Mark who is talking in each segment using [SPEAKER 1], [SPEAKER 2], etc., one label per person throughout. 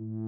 [SPEAKER 1] Mm-hmm.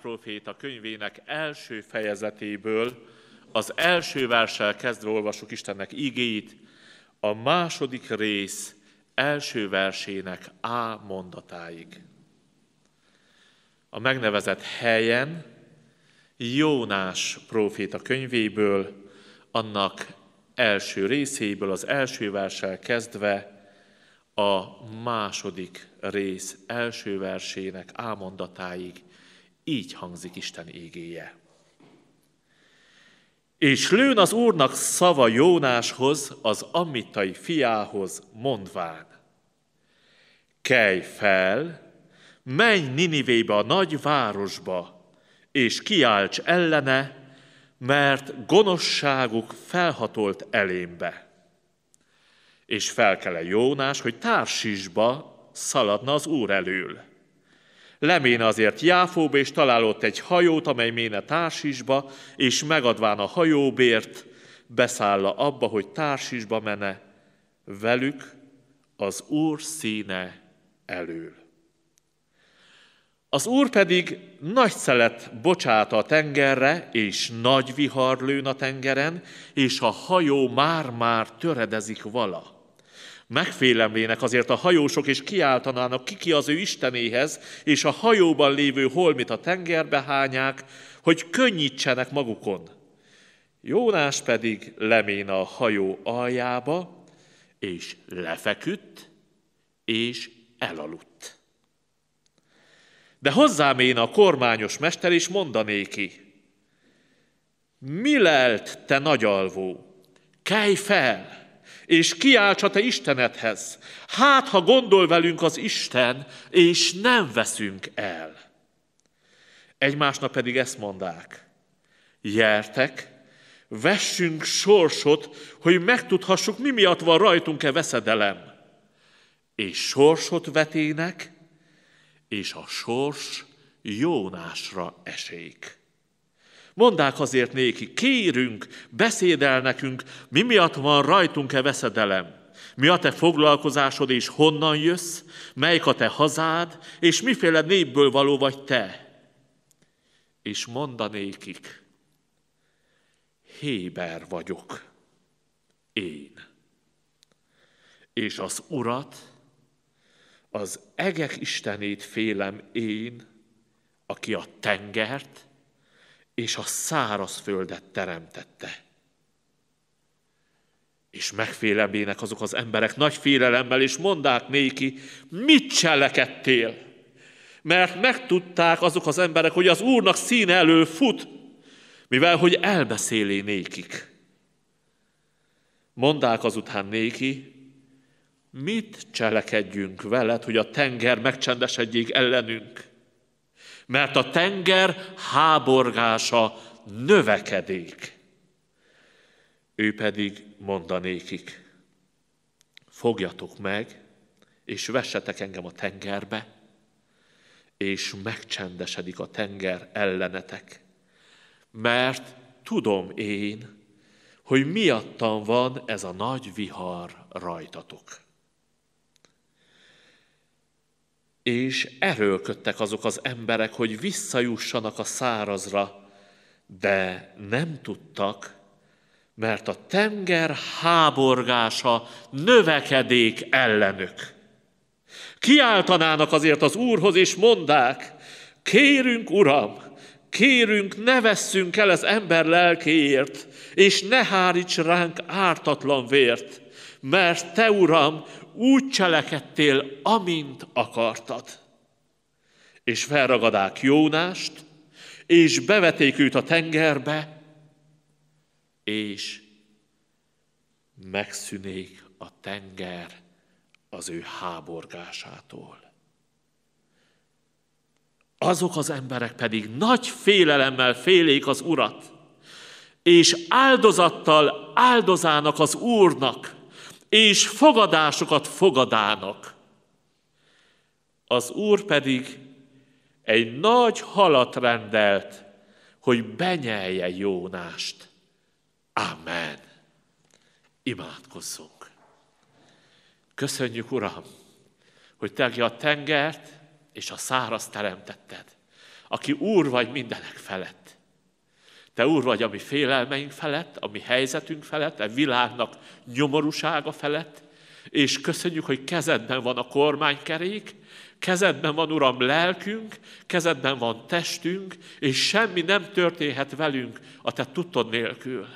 [SPEAKER 2] próféta könyvének első fejezetéből, az első versel kezdve olvasok Istennek igéit, a második rész első versének A mondatáig. A megnevezett helyen Jónás próféta könyvéből, annak első részéből, az első versel kezdve a második rész első versének ámondatáig így hangzik Isten égéje. És lőn az Úrnak szava Jónáshoz, az Amitai fiához, mondván. Kelj fel, menj Ninivébe a nagy városba, és kiálts ellene, mert gonoszságuk felhatolt elémbe. És felkele Jónás, hogy társisba szaladna az Úr elől. Lemén azért Jáfóba, és találott egy hajót, amely méne társisba, és megadván a hajóbért, beszálla abba, hogy társisba mene velük az Úr színe elől. Az Úr pedig nagy szelet bocsát a tengerre, és nagy vihar lőn a tengeren, és a hajó már-már töredezik vala. Megfélemlének azért a hajósok, és kiáltanának ki az ő istenéhez, és a hajóban lévő holmit a tengerbe hányák, hogy könnyítsenek magukon. Jónás pedig lemén a hajó aljába, és lefeküdt, és elaludt. De hozzám én a kormányos mester, és mondanéki, mi lelt, te nagyalvó, kelj fel! és kiálts a te Istenedhez. Hát, ha gondol velünk az Isten, és nem veszünk el. Egymásnak pedig ezt mondák. Jertek, vessünk sorsot, hogy megtudhassuk, mi miatt van rajtunk-e veszedelem. És sorsot vetének, és a sors Jónásra esék. Mondák azért néki, kérünk, beszédel nekünk, mi miatt van rajtunk-e veszedelem? Mi a te foglalkozásod és honnan jössz? Melyik a te hazád? És miféle népből való vagy te? És mondanékik, Héber vagyok, én. És az Urat, az egek Istenét félem én, aki a tengert, és a száraz földet teremtette. És megfélemlének azok az emberek nagy félelemmel, és mondák néki, mit cselekedtél? Mert megtudták azok az emberek, hogy az Úrnak színe elő fut, mivel hogy elbeszélé nékik. Mondák azután néki, mit cselekedjünk veled, hogy a tenger megcsendesedjék ellenünk? mert a tenger háborgása növekedik. Ő pedig mondanékik, fogjatok meg, és vessetek engem a tengerbe, és megcsendesedik a tenger ellenetek. Mert tudom én, hogy miattam van ez a nagy vihar rajtatok. és erőlködtek azok az emberek, hogy visszajussanak a szárazra, de nem tudtak, mert a tenger háborgása növekedék ellenük. Kiáltanának azért az Úrhoz, és mondák, kérünk, Uram, kérünk, ne vesszünk el az ember lelkéért, és ne háríts ránk ártatlan vért, mert te, Uram, úgy cselekedtél, amint akartad. És felragadák Jónást, és beveték őt a tengerbe, és megszűnék a tenger az ő háborgásától. Azok az emberek pedig nagy félelemmel félék az Urat, és áldozattal áldozának az Úrnak, és fogadásokat fogadának. Az Úr pedig egy nagy halat rendelt, hogy benyelje Jónást. Amen. Imádkozzunk. Köszönjük, Uram, hogy Te a tengert és a száraz teremtetted, aki Úr vagy mindenek felett. Te Úr vagy a mi félelmeink felett, a mi helyzetünk felett, a e világnak nyomorúsága felett, és köszönjük, hogy kezedben van a kormánykerék, kezedben van, Uram, lelkünk, kezedben van testünk, és semmi nem történhet velünk a Te tudtod nélkül.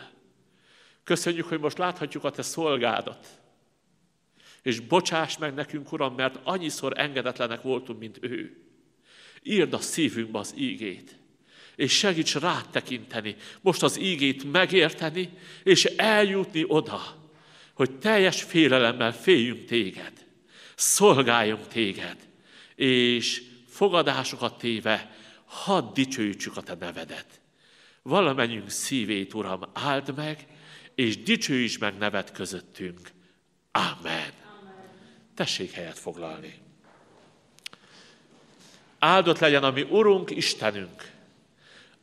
[SPEAKER 2] Köszönjük, hogy most láthatjuk a Te szolgádat. És bocsáss meg nekünk, Uram, mert annyiszor engedetlenek voltunk, mint ő. Írd a szívünkbe az ígét és segíts rátekinteni, most az ígét megérteni, és eljutni oda, hogy teljes félelemmel féljünk téged, szolgáljunk téged, és fogadásokat téve hadd dicsőjtsük a te nevedet. Valamennyünk szívét, Uram, áld meg, és dicsőíts meg neved közöttünk. Amen. Amen. Tessék helyet foglalni. Áldott legyen a mi Urunk, Istenünk,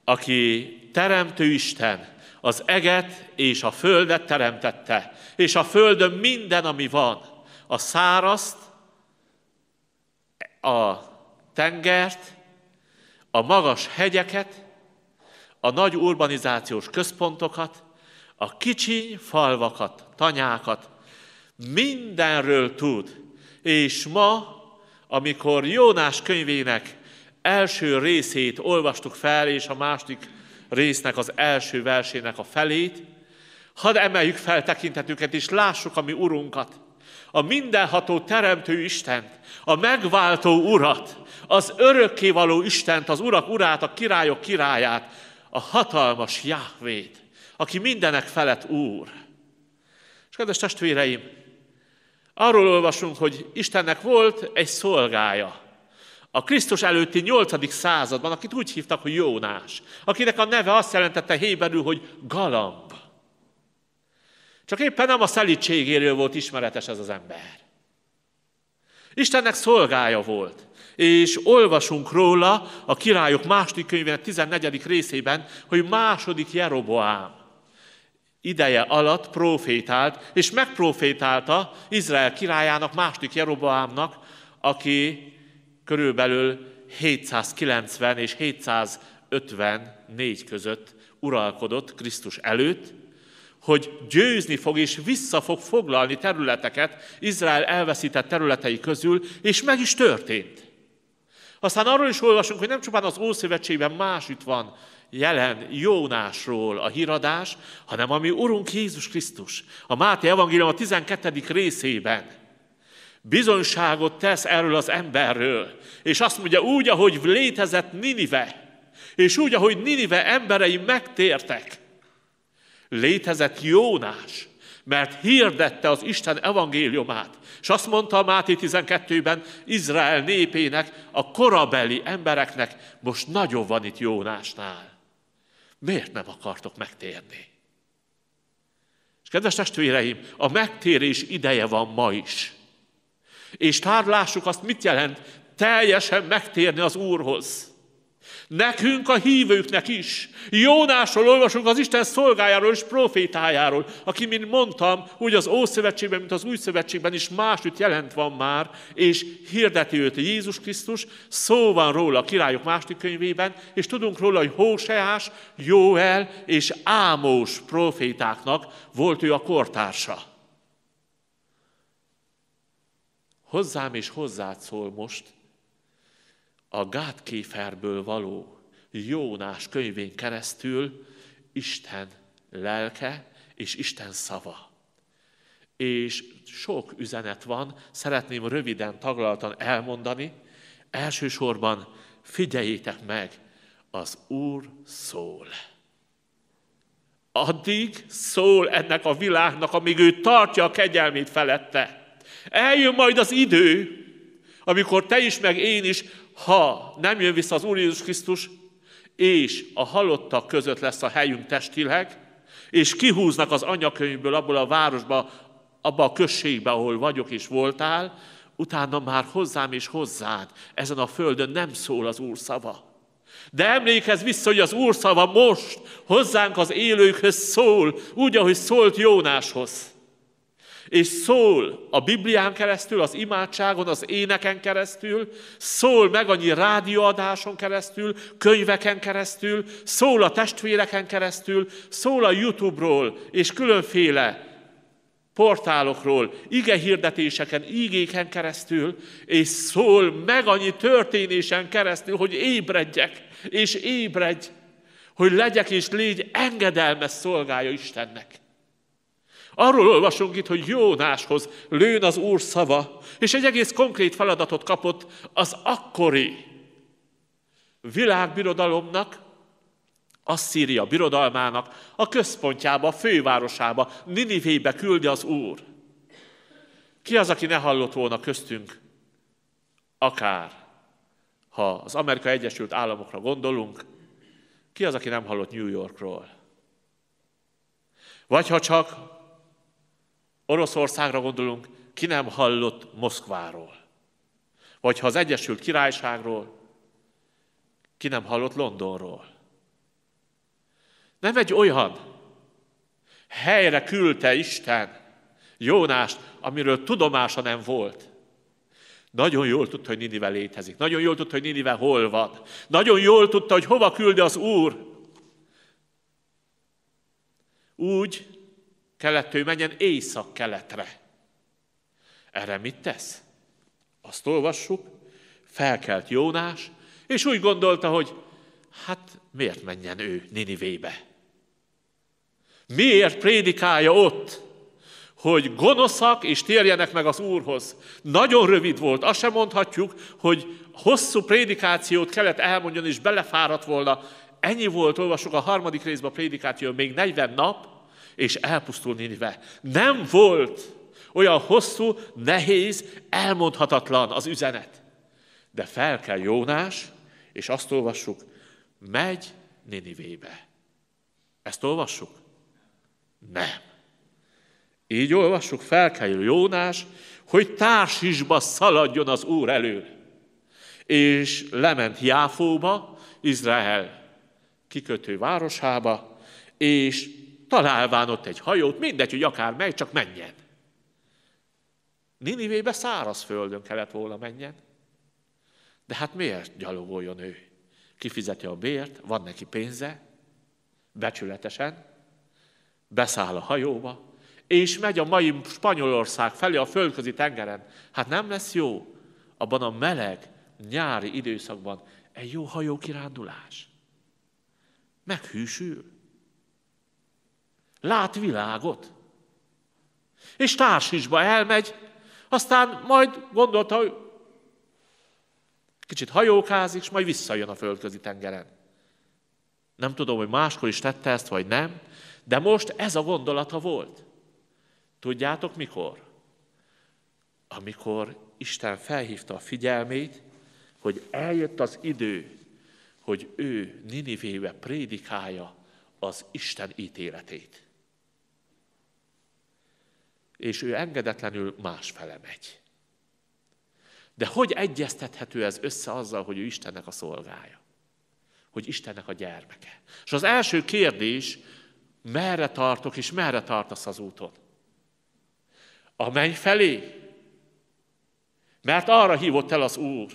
[SPEAKER 2] aki teremtő Isten, az eget és a földet teremtette, és a földön minden, ami van, a szárazt, a tengert, a magas hegyeket, a nagy urbanizációs központokat, a kicsi falvakat, tanyákat, mindenről tud. És ma, amikor Jónás könyvének első részét olvastuk fel, és a második résznek az első versének a felét. Hadd emeljük fel tekintetünket, és lássuk a mi Urunkat, a mindenható Teremtő Istent, a megváltó Urat, az örökkévaló Istent, az Urak Urát, a királyok királyát, a hatalmas Jahvét, aki mindenek felett Úr. És kedves testvéreim, arról olvasunk, hogy Istennek volt egy szolgája, a Krisztus előtti 8. században, akit úgy hívtak, hogy Jónás, akinek a neve azt jelentette héberül, hogy galamb. Csak éppen nem a szelítségéről volt ismeretes ez az ember. Istennek szolgája volt, és olvasunk róla a királyok második könyvének 14. részében, hogy második Jeroboám ideje alatt profétált, és megprofétálta Izrael királyának, második Jeroboámnak, aki körülbelül 790 és 754 között uralkodott Krisztus előtt, hogy győzni fog és vissza fog foglalni területeket Izrael elveszített területei közül, és meg is történt. Aztán arról is olvasunk, hogy nem csupán az Ószövetségben itt van jelen Jónásról a híradás, hanem ami Urunk Jézus Krisztus, a Máté Evangélium a 12. részében – bizonyságot tesz erről az emberről. És azt mondja, úgy, ahogy létezett Ninive, és úgy, ahogy Ninive emberei megtértek, létezett Jónás, mert hirdette az Isten evangéliumát. És azt mondta a Máté 12-ben Izrael népének, a korabeli embereknek, most nagyon van itt Jónásnál. Miért nem akartok megtérni? És kedves testvéreim, a megtérés ideje van ma is. És tárlásuk azt, mit jelent teljesen megtérni az Úrhoz. Nekünk, a hívőknek is. Jónásról olvasunk az Isten szolgájáról és profétájáról, aki, mint mondtam, úgy az Ószövetségben, mint az Új Szövetségben is másütt jelent van már, és hirdeti őt Jézus Krisztus, szó van róla a királyok második könyvében, és tudunk róla, hogy Hóseás, Jóel és Ámós profétáknak volt ő a kortársa. hozzám és hozzád szól most a gátkéferből való Jónás könyvén keresztül Isten lelke és Isten szava. És sok üzenet van, szeretném röviden, taglaltan elmondani. Elsősorban figyeljétek meg, az Úr szól. Addig szól ennek a világnak, amíg ő tartja a kegyelmét felette Eljön majd az idő, amikor te is, meg én is, ha nem jön vissza az Úr Jézus Krisztus, és a halottak között lesz a helyünk testileg, és kihúznak az anyakönyvből abból a városba, abba a községbe, ahol vagyok és voltál, utána már hozzám és hozzád ezen a földön nem szól az Úr szava. De emlékezz vissza, hogy az Úr szava most hozzánk az élőkhöz szól, úgy, ahogy szólt Jónáshoz. És szól a Biblián keresztül, az imádságon, az éneken keresztül, szól meg annyi rádióadáson keresztül, könyveken keresztül, szól a testvéreken keresztül, szól a YouTube-ról és különféle portálokról, ige hirdetéseken, ígéken keresztül, és szól meg annyi történésen keresztül, hogy ébredjek, és ébredj, hogy legyek és légy engedelmes szolgája Istennek. Arról olvasunk itt, hogy Jónáshoz lőn az Úr szava, és egy egész konkrét feladatot kapott az akkori világbirodalomnak, Asszíria birodalmának a központjába, a fővárosába, Ninivébe küldi az Úr. Ki az, aki ne hallott volna köztünk? Akár, ha az Amerika Egyesült Államokra gondolunk, ki az, aki nem hallott New Yorkról? Vagy ha csak Oroszországra gondolunk, ki nem hallott Moszkváról. Vagy ha az Egyesült Királyságról, ki nem hallott Londonról. Nem egy olyan helyre küldte Isten Jónást, amiről tudomása nem volt. Nagyon jól tudta, hogy Ninive létezik. Nagyon jól tudta, hogy Ninive hol van. Nagyon jól tudta, hogy hova küldi az Úr. Úgy, kelettől menjen észak-keletre. Erre mit tesz? Azt olvassuk, felkelt Jónás, és úgy gondolta, hogy hát miért menjen ő Ninivébe? Miért prédikálja ott, hogy gonoszak és térjenek meg az Úrhoz? Nagyon rövid volt, azt sem mondhatjuk, hogy hosszú prédikációt kellett elmondjon, és belefáradt volna. Ennyi volt, olvasok a harmadik részben a prédikáció, még 40 nap, és elpusztul Ninive. Nem volt olyan hosszú, nehéz, elmondhatatlan az üzenet. De fel kell Jónás, és azt olvassuk, megy Ninivébe. Ezt olvassuk? Nem. Így olvassuk, fel kell Jónás, hogy társisba szaladjon az Úr elől. És lement Jáfóba, Izrael kikötő városába, és találván ott egy hajót, mindegy, hogy akár megy, csak menjen. Ninivébe száraz földön kellett volna menjen. De hát miért gyalogoljon ő? Kifizeti a bért, van neki pénze, becsületesen, beszáll a hajóba, és megy a mai Spanyolország felé a földközi tengeren. Hát nem lesz jó abban a meleg nyári időszakban egy jó hajó kirándulás. Meghűsül lát világot. És társisba elmegy, aztán majd gondolta, hogy kicsit hajókázik, és majd visszajön a földközi tengeren. Nem tudom, hogy máskor is tette ezt, vagy nem, de most ez a gondolata volt. Tudjátok mikor? Amikor Isten felhívta a figyelmét, hogy eljött az idő, hogy ő Ninivébe prédikálja az Isten ítéletét és ő engedetlenül másfele megy. De hogy egyeztethető ez össze azzal, hogy ő Istennek a szolgája? Hogy Istennek a gyermeke? És az első kérdés, merre tartok és merre tartasz az úton? A menny felé? Mert arra hívott el az Úr,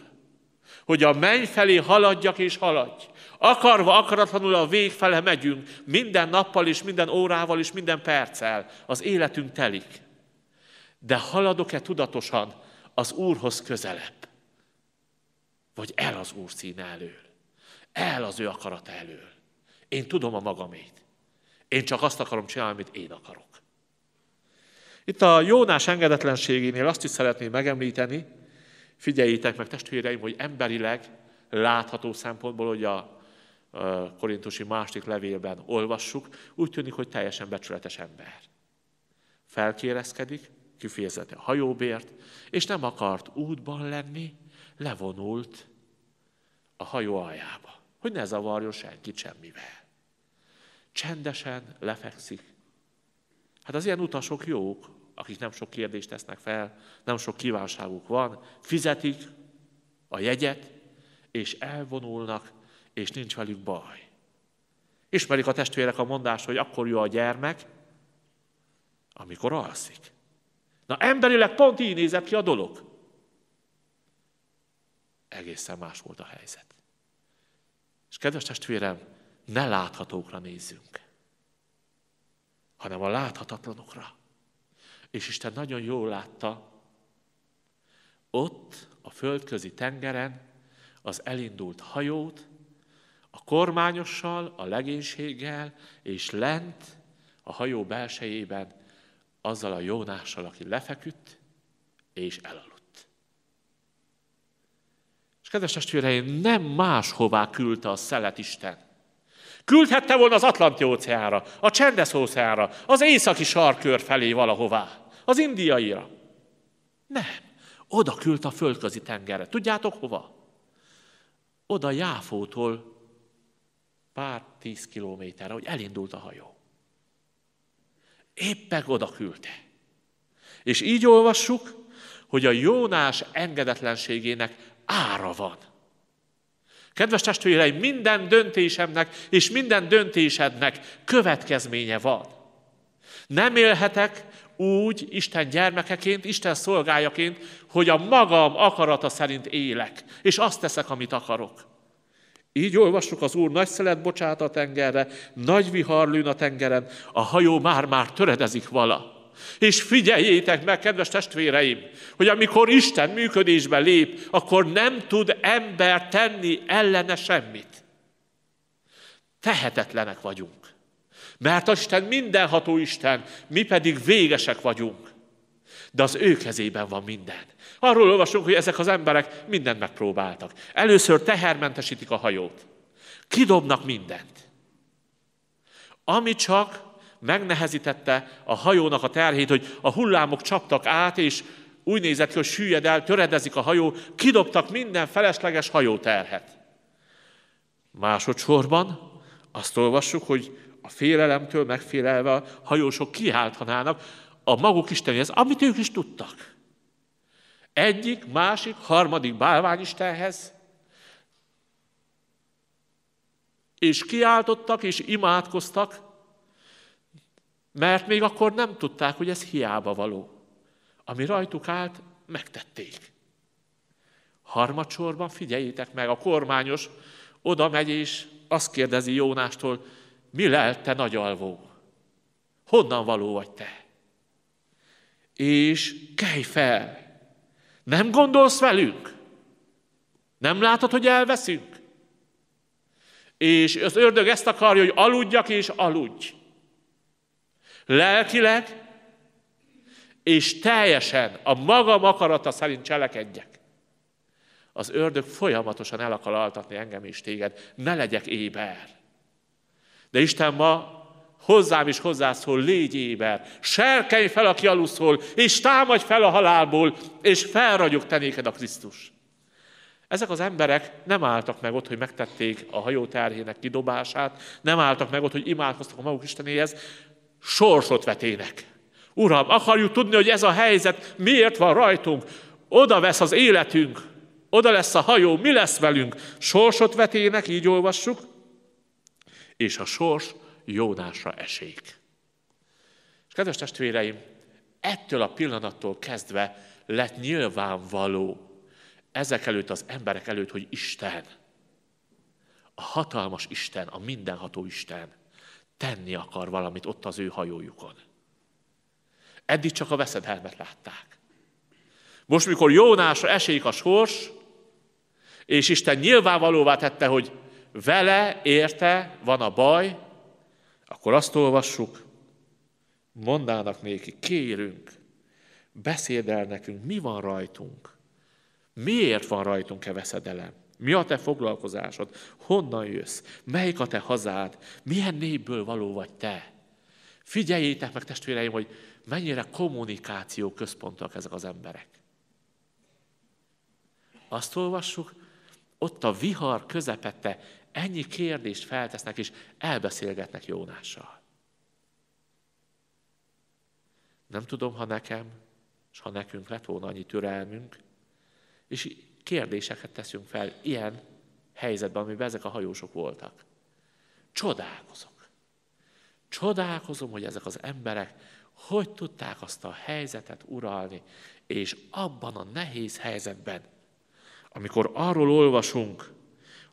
[SPEAKER 2] hogy a menny felé haladjak és haladj. Akarva, akaratlanul a vég megyünk, minden nappal és minden órával és minden perccel. Az életünk telik de haladok-e tudatosan az Úrhoz közelebb? Vagy el az Úr színe elől? El az ő akarata elől? Én tudom a magamét. Én csak azt akarom csinálni, amit én akarok. Itt a Jónás engedetlenségénél azt is szeretném megemlíteni, figyeljétek meg testvéreim, hogy emberileg látható szempontból, hogy a korintusi második levélben olvassuk, úgy tűnik, hogy teljesen becsületes ember. Felkérezkedik, kifejezetten hajóbért, és nem akart útban lenni, levonult a hajó aljába, hogy ne zavarjon senki semmivel. Csendesen lefekszik. Hát az ilyen utasok jók, akik nem sok kérdést tesznek fel, nem sok kívánságuk van, fizetik a jegyet, és elvonulnak, és nincs velük baj. Ismerik a testvérek a mondást, hogy akkor jó a gyermek, amikor alszik. Na emberileg pont így nézett ki a dolog. Egészen más volt a helyzet. És kedves testvérem, ne láthatókra nézzünk, hanem a láthatatlanokra. És Isten nagyon jól látta, ott a földközi tengeren az elindult hajót, a kormányossal, a legénységgel, és lent a hajó belsejében azzal a Jónással, aki lefeküdt és elaludt. És kedves testvéreim, nem máshová küldte a szelet Isten. Küldhette volna az Atlanti óceánra, a Csendes óceánra, az északi sarkör felé valahová, az indiaira. Nem. Oda küldt a földközi tengerre. Tudjátok hova? Oda Jáfótól pár tíz kilométerre, hogy elindult a hajó éppen oda küldte. És így olvassuk, hogy a Jónás engedetlenségének ára van. Kedves testvéreim, minden döntésemnek és minden döntésednek következménye van. Nem élhetek úgy Isten gyermekeként, Isten szolgájaként, hogy a magam akarata szerint élek, és azt teszek, amit akarok. Így olvassuk az Úr, nagy szelet bocsát a tengerre, nagy vihar lőn a tengeren, a hajó már-már töredezik vala. És figyeljétek meg, kedves testvéreim, hogy amikor Isten működésbe lép, akkor nem tud ember tenni ellene semmit. Tehetetlenek vagyunk. Mert Isten mindenható Isten, mi pedig végesek vagyunk de az ő kezében van minden. Arról olvasunk, hogy ezek az emberek mindent megpróbáltak. Először tehermentesítik a hajót. Kidobnak mindent. Ami csak megnehezítette a hajónak a terhét, hogy a hullámok csaptak át, és úgy nézett ki, hogy süllyed el, töredezik a hajó, kidobtak minden felesleges hajóterhet. Másodszorban azt olvassuk, hogy a félelemtől megfélelve a hajósok kiáltanának, a maguk istenhez, amit ők is tudtak. Egyik, másik, harmadik bálványistenhez, és kiáltottak, és imádkoztak, mert még akkor nem tudták, hogy ez hiába való. Ami rajtuk állt, megtették. Harmadsorban figyeljétek meg, a kormányos oda megy, és azt kérdezi Jónástól, mi lel te nagy alvó? Honnan való vagy te? és kelj fel. Nem gondolsz velünk? Nem látod, hogy elveszünk? És az ördög ezt akarja, hogy aludjak és aludj. Lelkileg, és teljesen a magam akarata szerint cselekedjek. Az ördög folyamatosan el akar altatni engem és téged. Ne legyek éber. De Isten ma hozzám is hozzászól, légy éber, serkenj fel, aki aluszol, és támadj fel a halálból, és felragyog te néked a Krisztus. Ezek az emberek nem álltak meg ott, hogy megtették a hajó terhének kidobását, nem álltak meg ott, hogy imádkoztak a maguk Istenéhez, sorsot vetének. Uram, akarjuk tudni, hogy ez a helyzet miért van rajtunk, oda vesz az életünk, oda lesz a hajó, mi lesz velünk? Sorsot vetének, így olvassuk, és a sors Jónásra esik. És kedves testvéreim, ettől a pillanattól kezdve lett nyilvánvaló ezek előtt, az emberek előtt, hogy Isten, a hatalmas Isten, a mindenható Isten tenni akar valamit ott az ő hajójukon. Eddig csak a veszedelmet látták. Most, mikor Jónásra esélyik a sors, és Isten nyilvánvalóvá tette, hogy vele érte van a baj, akkor azt olvassuk, mondának néki, kérünk, beszéld el nekünk, mi van rajtunk, miért van rajtunk e veszedelem, mi a te foglalkozásod, honnan jössz, melyik a te hazád, milyen népből való vagy te. Figyeljétek meg, testvéreim, hogy mennyire kommunikáció központok ezek az emberek. Azt olvassuk, ott a vihar közepette Ennyi kérdést feltesznek, és elbeszélgetnek Jónással. Nem tudom, ha nekem, és ha nekünk lett volna annyi türelmünk, és kérdéseket teszünk fel ilyen helyzetben, amiben ezek a hajósok voltak. Csodálkozok. Csodálkozom, hogy ezek az emberek hogy tudták azt a helyzetet uralni, és abban a nehéz helyzetben, amikor arról olvasunk,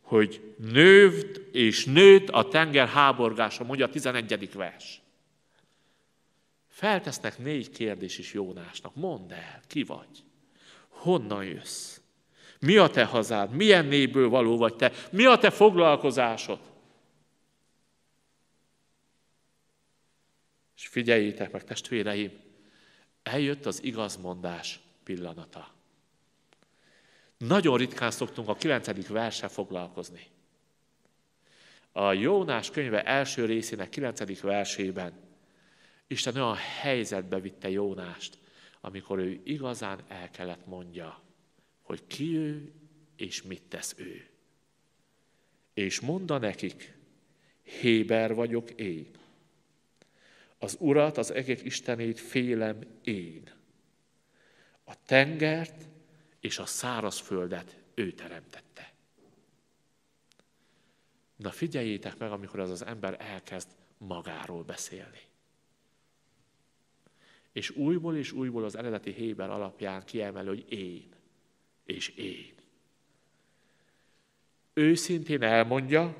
[SPEAKER 2] hogy nőtt és nőtt a tenger háborgása, mondja a 11. vers. Feltesznek négy kérdés is Jónásnak. Mondd el, ki vagy? Honnan jössz? Mi a te hazád? Milyen népből való vagy te? Mi a te foglalkozásod? És figyeljétek meg, testvéreim, eljött az igazmondás pillanata. Nagyon ritkán szoktunk a kilencedik verse foglalkozni. A Jónás könyve első részének kilencedik versében Isten olyan helyzetbe vitte Jónást, amikor ő igazán el kellett mondja, hogy ki ő és mit tesz ő. És mondta nekik, Héber vagyok én. Az Urat, az egek Istenét félem én. A tengert és a száraz földet ő teremtette. Na figyeljétek meg, amikor az az ember elkezd magáról beszélni. És újból és újból az eredeti Héber alapján kiemel, hogy én, és én. Őszintén elmondja,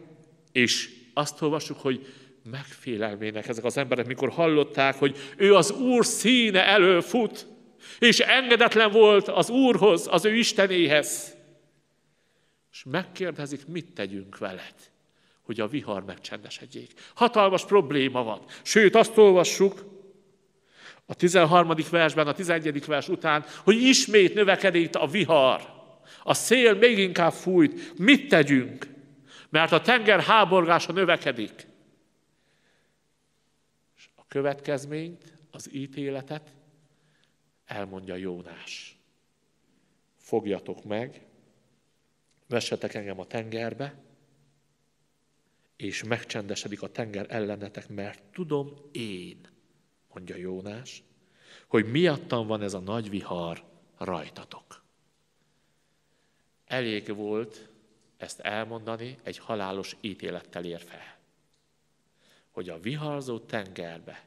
[SPEAKER 2] és azt olvassuk, hogy megfélelmének ezek az emberek, mikor hallották, hogy ő az Úr színe elől fut. És engedetlen volt az Úrhoz, az ő Istenéhez. És megkérdezik, mit tegyünk veled, hogy a vihar megcsendesedjék. Hatalmas probléma van. Sőt, azt olvassuk, a 13. versben, a 11. vers után, hogy ismét növekedett a vihar. A szél még inkább fújt. Mit tegyünk? Mert a tenger háborgása növekedik. És a következményt, az ítéletet elmondja Jónás. Fogjatok meg, vessetek engem a tengerbe, és megcsendesedik a tenger ellenetek, mert tudom én, mondja Jónás, hogy miattam van ez a nagy vihar rajtatok. Elég volt ezt elmondani, egy halálos ítélettel ér fel, hogy a viharzó tengerbe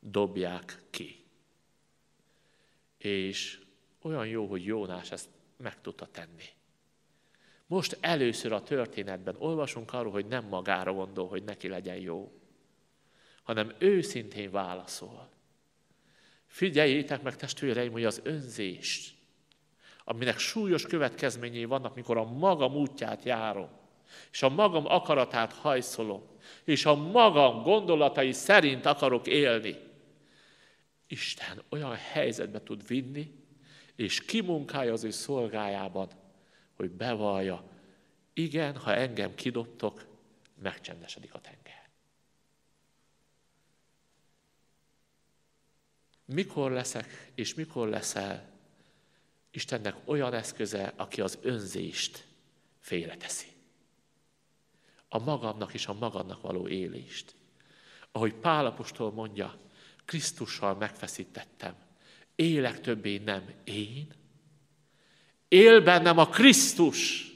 [SPEAKER 2] dobják ki. És olyan jó, hogy Jónás ezt meg tudta tenni. Most először a történetben olvasunk arról, hogy nem magára gondol, hogy neki legyen jó, hanem őszintén válaszol. Figyeljétek meg, testvéreim, hogy az önzést, aminek súlyos következményei vannak, mikor a magam útját járom, és a magam akaratát hajszolom, és a magam gondolatai szerint akarok élni, Isten olyan helyzetbe tud vinni, és kimunkálja az ő szolgájában, hogy bevallja, igen, ha engem kidobtok, megcsendesedik a tenger. Mikor leszek, és mikor leszel Istennek olyan eszköze, aki az önzést félreteszi. A magamnak és a magadnak való élést. Ahogy Pálapostól mondja, Krisztussal megfeszítettem. Élek többé nem én, él bennem a Krisztus.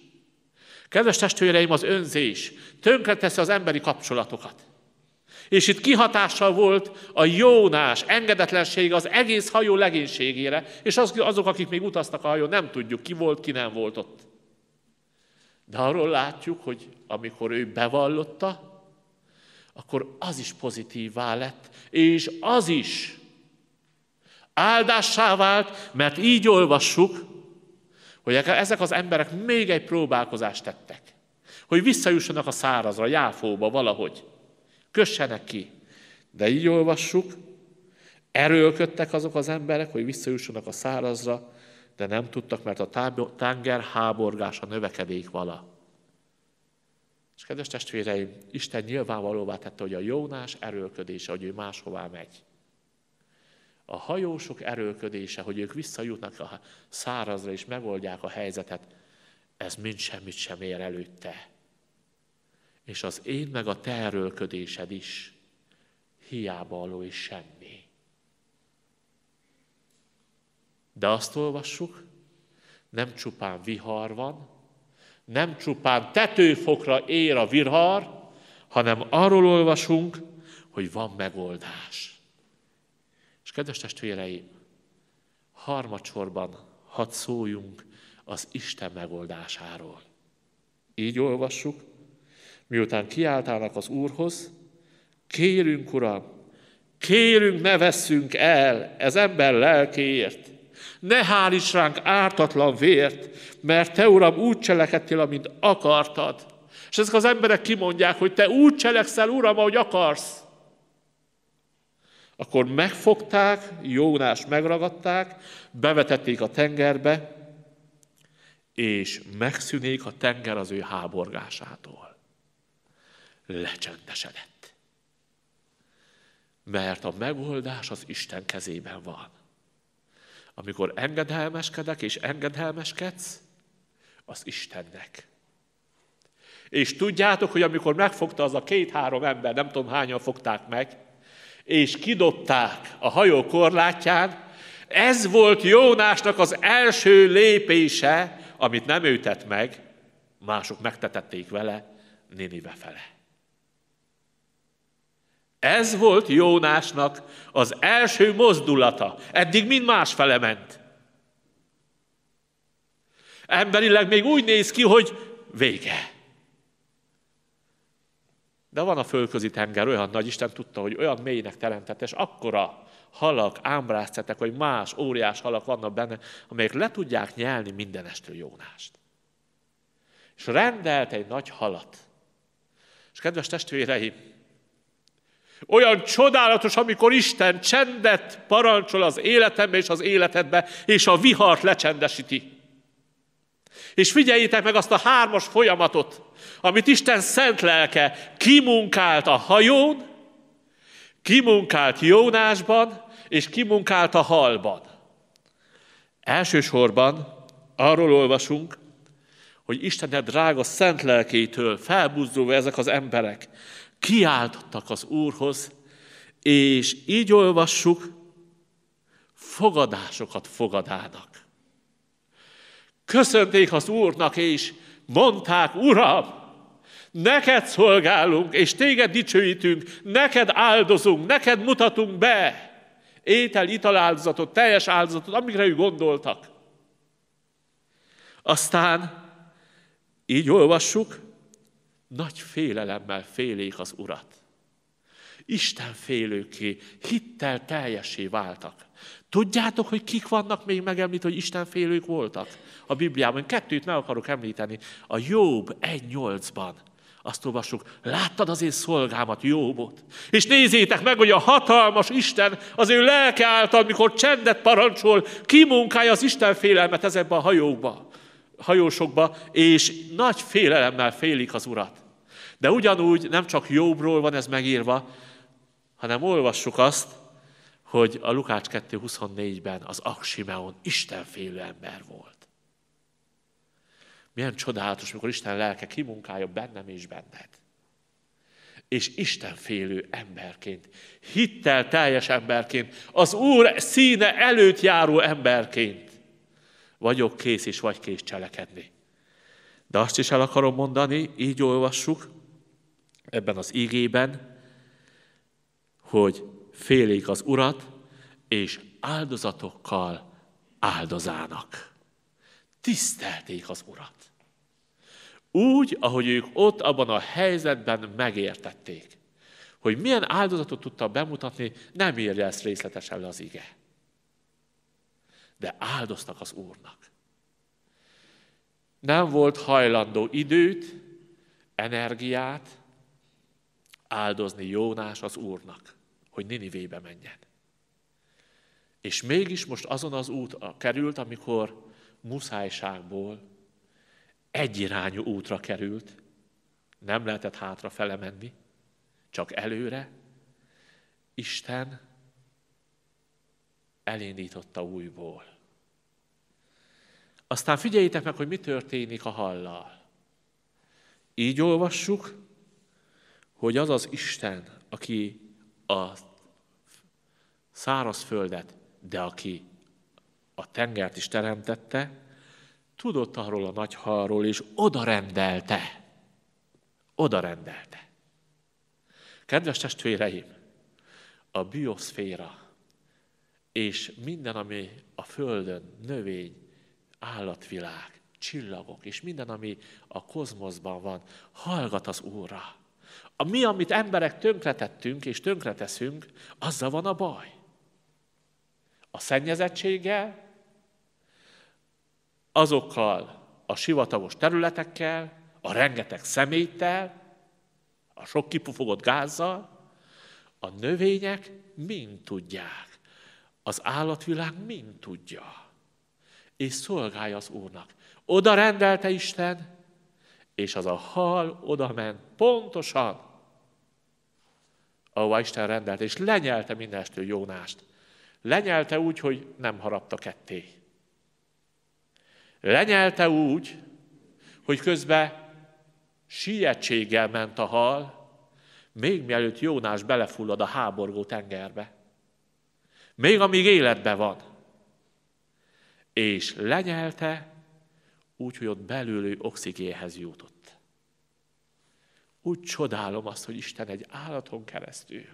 [SPEAKER 2] Kedves testvéreim, az önzés tönkreteszi az emberi kapcsolatokat. És itt kihatással volt a Jónás engedetlensége az egész hajó legénységére, és az, azok, akik még utaztak a hajón, nem tudjuk, ki volt, ki nem volt ott. De arról látjuk, hogy amikor ő bevallotta, akkor az is pozitívvá lett, és az is áldássá vált, mert így olvassuk, hogy ezek az emberek még egy próbálkozást tettek, hogy visszajussanak a szárazra, jáfóba valahogy, kössenek ki. De így olvassuk, erőlködtek azok az emberek, hogy visszajussanak a szárazra, de nem tudtak, mert a tánger háborgása növekedék vala. És kedves testvéreim, Isten nyilvánvalóvá tette, hogy a Jónás erőlködése, hogy ő máshová megy. A hajósok erőlködése, hogy ők visszajutnak a szárazra és megoldják a helyzetet, ez mind semmit sem ér előtte. És az én meg a te erőlködésed is hiába való és semmi. De azt olvassuk, nem csupán vihar van, nem csupán tetőfokra ér a virhar, hanem arról olvasunk, hogy van megoldás. És kedves testvéreim, harmadsorban hadd szóljunk az Isten megoldásáról. Így olvassuk, miután kiáltának az Úrhoz, kérünk, Uram, kérünk, ne vesszünk el ez ember lelkéért, ne hálíts ránk ártatlan vért, mert te, Uram, úgy cselekedtél, amint akartad. És ezek az emberek kimondják, hogy te úgy cselekszel, Uram, ahogy akarsz. Akkor megfogták, Jónás megragadták, bevetették a tengerbe, és megszűnék a tenger az ő háborgásától. Lecsendesedett. Mert a megoldás az Isten kezében van. Amikor engedelmeskedek és engedelmeskedsz, az Istennek. És tudjátok, hogy amikor megfogta az a két-három ember, nem tudom hányan fogták meg, és kidobták a hajó korlátján, ez volt Jónásnak az első lépése, amit nem ő tett meg, mások megtetették vele Ninive fele. Ez volt Jónásnak az első mozdulata. Eddig mind más fele ment. Emberileg még úgy néz ki, hogy vége. De van a fölközi tenger, olyan nagy Isten tudta, hogy olyan mélynek teremtett, és akkora halak, ámbráztetek, hogy más óriás halak vannak benne, amelyek le tudják nyelni mindenestől Jónást. És rendelt egy nagy halat. És kedves testvéreim, olyan csodálatos, amikor Isten csendet parancsol az életembe és az életedbe, és a vihart lecsendesíti. És figyeljétek meg azt a hármas folyamatot, amit Isten szent lelke kimunkált a hajón, kimunkált Jónásban, és kimunkált a halban. Elsősorban arról olvasunk, hogy Istened drága szent lelkétől felbuzdulva ezek az emberek kiáltottak az Úrhoz, és így olvassuk, fogadásokat fogadának köszönték az Úrnak, és mondták, Uram, neked szolgálunk, és téged dicsőítünk, neked áldozunk, neked mutatunk be étel, ital áldozatot, teljes áldozatot, amikre ők gondoltak. Aztán így olvassuk, nagy félelemmel félék az urat. Isten félőké, hittel teljesé váltak. Tudjátok, hogy kik vannak még megemlítve, hogy Isten félők voltak? a Bibliában. Kettőt meg akarok említeni. A Jobb 1.8-ban azt olvassuk, láttad az én szolgámat, Jóbot. És nézzétek meg, hogy a hatalmas Isten az ő lelke által, mikor csendet parancsol, kimunkálja az Isten félelmet ezekben a hajókba, hajósokba, és nagy félelemmel félik az Urat. De ugyanúgy nem csak Jóbról van ez megírva, hanem olvassuk azt, hogy a Lukács 2.24-ben az Aksimeon Isten félő ember volt. Milyen csodálatos, mikor Isten lelke kimunkálja bennem és benned. És Isten félő emberként, hittel teljes emberként, az Úr színe előtt járó emberként vagyok kész és vagy kész cselekedni. De azt is el akarom mondani, így olvassuk ebben az ígében, hogy félék az Urat, és áldozatokkal áldozának. Tisztelték az Urat. Úgy, ahogy ők ott abban a helyzetben megértették. Hogy milyen áldozatot tudta bemutatni, nem írja ezt részletesen le az ige. De áldoztak az Úrnak. Nem volt hajlandó időt, energiát áldozni Jónás az Úrnak, hogy Ninivébe menjen. És mégis most azon az út került, amikor muszájságból egyirányú útra került, nem lehetett hátrafele menni, csak előre. Isten elindította újból. Aztán figyeljétek meg, hogy mi történik a hallal. Így olvassuk, hogy az az Isten, aki a száraz földet, de aki a tengert is teremtette, Tudott arról a nagyharról, és oda rendelte. Oda rendelte. Kedves testvéreim, a bioszféra és minden, ami a Földön, növény, állatvilág, csillagok, és minden, ami a kozmoszban van, hallgat az Úrra. A mi, amit emberek tönkretettünk és tönkreteszünk, azzal van a baj. A szennyezettséggel, azokkal a sivatagos területekkel, a rengeteg szeméttel, a sok kipufogott gázzal, a növények mind tudják. Az állatvilág mind tudja. És szolgálja az Úrnak. Oda rendelte Isten, és az a hal oda ment pontosan, ahova Isten rendelte, és lenyelte mindestől Jónást. Lenyelte úgy, hogy nem harapta ketté lenyelte úgy, hogy közben sietséggel ment a hal, még mielőtt Jónás belefullad a háborgó tengerbe. Még amíg életben van. És lenyelte úgy, hogy ott belülő oxigénhez jutott. Úgy csodálom azt, hogy Isten egy állaton keresztül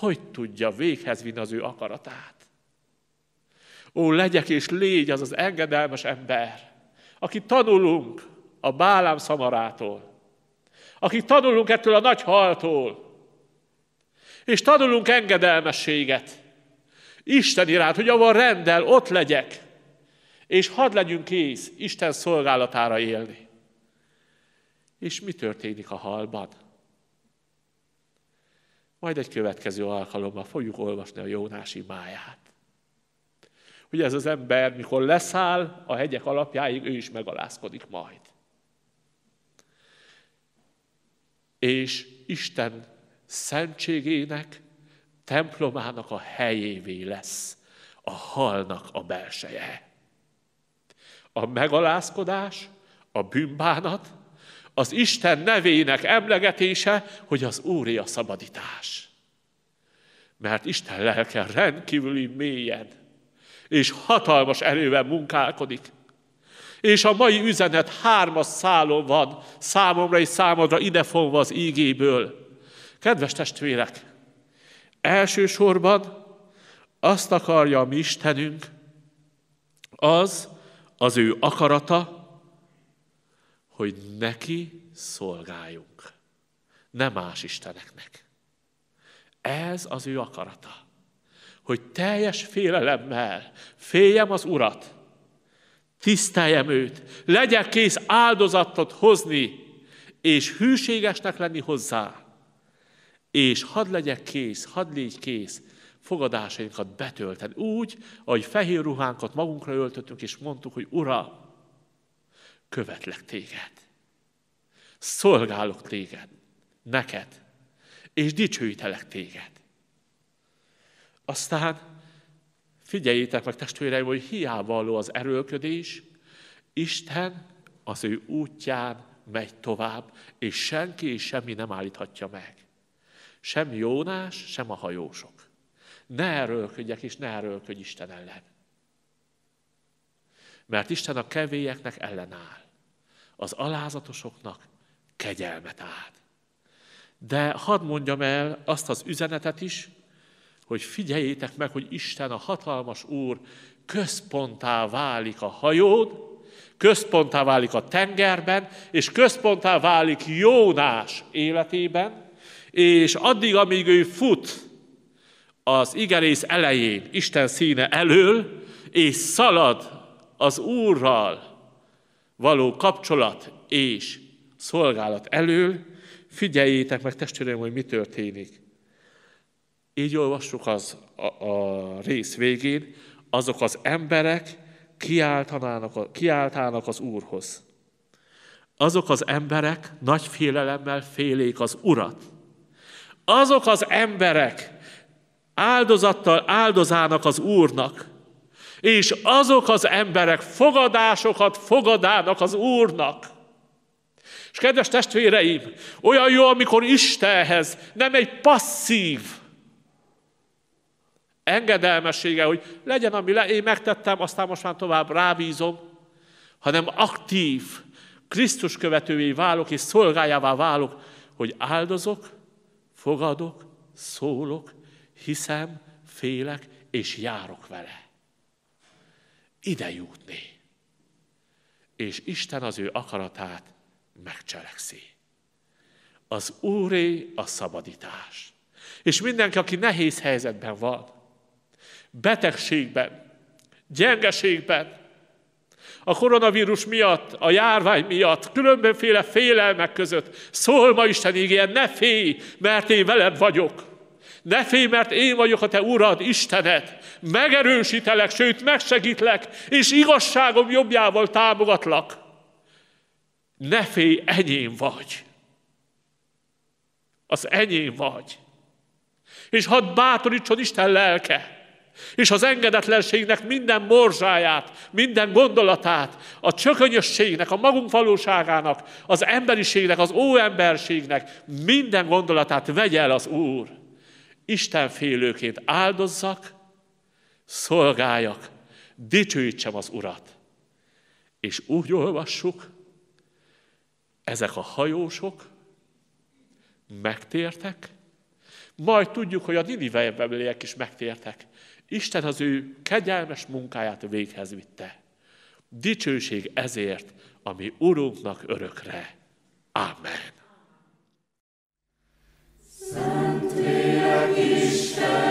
[SPEAKER 2] hogy tudja véghez vinni az ő akaratát. Ó, legyek és légy az az engedelmes ember, aki tanulunk a bálám szamarától, aki tanulunk ettől a nagy haltól, és tanulunk engedelmességet. Isten iránt, hogy ahol rendel, ott legyek, és hadd legyünk kész Isten szolgálatára élni. És mi történik a halban? Majd egy következő alkalommal fogjuk olvasni a Jónás imáját hogy ez az ember, mikor leszáll a hegyek alapjáig, ő is megalázkodik majd. És Isten szentségének, templomának a helyévé lesz a halnak a belseje. A megalázkodás, a bűnbánat, az Isten nevének emlegetése, hogy az Úri a szabadítás. Mert Isten lelke rendkívüli mélyen és hatalmas erővel munkálkodik. És a mai üzenet hármas szálon van, számomra és számodra idefonva az ígéből. Kedves testvérek, elsősorban azt akarja a mi Istenünk, az az ő akarata, hogy neki szolgáljunk, nem más Isteneknek. Ez az ő akarata hogy teljes félelemmel féljem az Urat, tiszteljem őt, legyek kész áldozatot hozni, és hűségesnek lenni hozzá. És hadd legyek kész, hadd légy kész fogadásainkat betölteni. Úgy, ahogy fehér ruhánkat magunkra öltöttünk, és mondtuk, hogy ura követlek téged. Szolgálok téged, neked, és dicsőítelek téged. Aztán figyeljétek meg testvéreim, hogy hiába való az erőlködés, Isten az ő útján megy tovább, és senki és semmi nem állíthatja meg. Sem Jónás, sem a hajósok. Ne erőlködjek, és ne erőlködj Isten ellen. Mert Isten a kevélyeknek ellenáll. Az alázatosoknak kegyelmet ad. De hadd mondjam el azt az üzenetet is, hogy figyeljétek meg, hogy Isten a hatalmas Úr központá válik a hajód, központá válik a tengerben, és központá válik Jónás életében, és addig, amíg ő fut az igerész elején, Isten színe elől, és szalad az Úrral való kapcsolat és szolgálat elől, figyeljétek meg, testvéreim, hogy mi történik. Így olvassuk az, a, a rész végén, azok az emberek kiáltanának, kiáltának az Úrhoz. Azok az emberek nagy félelemmel félék az Urat. Azok az emberek áldozattal áldozának az Úrnak, és azok az emberek fogadásokat fogadának az Úrnak. És kedves testvéreim, olyan jó, amikor Istenhez nem egy passzív, engedelmessége, hogy legyen, ami le, én megtettem, aztán most már tovább rábízom, hanem aktív Krisztus követővé válok és szolgájává válok, hogy áldozok, fogadok, szólok, hiszem, félek és járok vele. Ide jutni. És Isten az ő akaratát megcselekszi. Az Úré a szabadítás. És mindenki, aki nehéz helyzetben van, betegségben, gyengeségben, a koronavírus miatt, a járvány miatt, különbözőféle félelmek között szól ma Isten ígéje, ne félj, mert én veled vagyok. Ne félj, mert én vagyok a te Urad, Istened. Megerősítelek, sőt, megsegítlek, és igazságom jobbjával támogatlak. Ne félj, enyém vagy. Az enyém vagy. És hadd bátorítson Isten lelke, és az engedetlenségnek minden morzsáját, minden gondolatát, a csökönyösségnek, a magunk valóságának, az emberiségnek, az óemberségnek minden gondolatát vegye el az Úr. Istenfélőként áldozzak, szolgáljak, dicsőítsem az Urat. És úgy olvassuk, ezek a hajósok megtértek, majd tudjuk, hogy a niniveiek is megtértek, Isten az ő kegyelmes munkáját véghez vitte. Dicsőség ezért, ami Urunknak örökre. Amen.
[SPEAKER 1] Szent Isten!